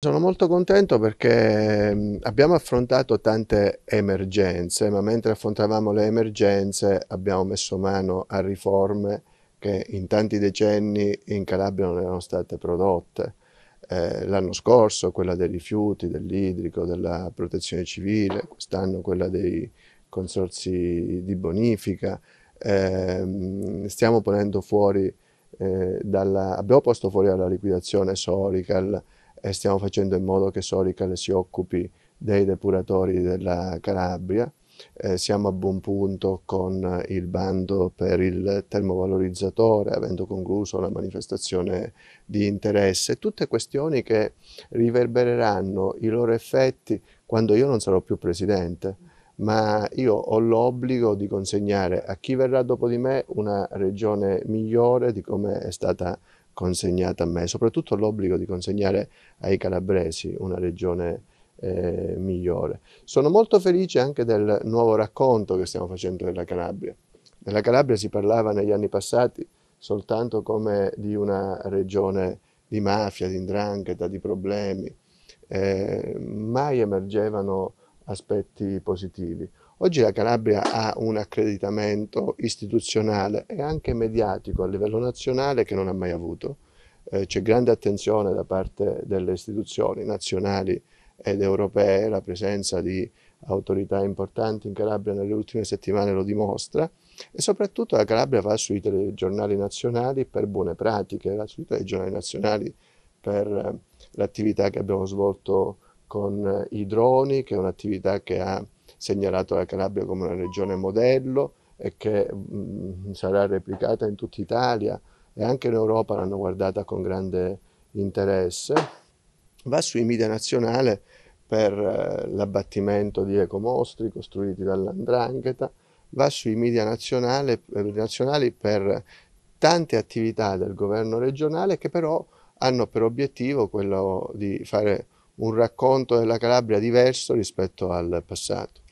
Sono molto contento perché mm, abbiamo affrontato tante emergenze, ma mentre affrontavamo le emergenze abbiamo messo mano a riforme che in tanti decenni in Calabria non erano state prodotte. Eh, L'anno scorso quella dei rifiuti, dell'idrico, della protezione civile, quest'anno quella dei consorsi di bonifica. Eh, stiamo ponendo fuori, eh, dalla, abbiamo posto fuori dalla liquidazione Sorical, e stiamo facendo in modo che Soricale si occupi dei depuratori della Calabria. Eh, siamo a buon punto con il bando per il termovalorizzatore, avendo concluso la manifestazione di interesse. Tutte questioni che riverbereranno i loro effetti quando io non sarò più presidente, ma io ho l'obbligo di consegnare a chi verrà dopo di me una regione migliore di come è stata consegnata a me, soprattutto l'obbligo di consegnare ai calabresi una regione eh, migliore. Sono molto felice anche del nuovo racconto che stiamo facendo della Calabria. Della Calabria si parlava negli anni passati soltanto come di una regione di mafia, di indrangheta, di problemi. Eh, mai emergevano aspetti positivi. Oggi la Calabria ha un accreditamento istituzionale e anche mediatico a livello nazionale che non ha mai avuto. Eh, C'è grande attenzione da parte delle istituzioni nazionali ed europee, la presenza di autorità importanti in Calabria nelle ultime settimane lo dimostra e soprattutto la Calabria va sui telegiornali nazionali per buone pratiche, va sui telegiornali nazionali per eh, l'attività che abbiamo svolto con eh, i droni, che è un'attività che ha segnalato la Calabria come una regione modello e che mh, mm, sarà replicata in tutta Italia e anche in Europa l'hanno guardata con grande interesse. Va sui media nazionale per eh, l'abbattimento di ecomostri costruiti dall'Andrangheta, va sui media nazionali, eh, nazionali per tante attività del governo regionale che però hanno per obiettivo quello di fare un racconto della Calabria diverso rispetto al passato.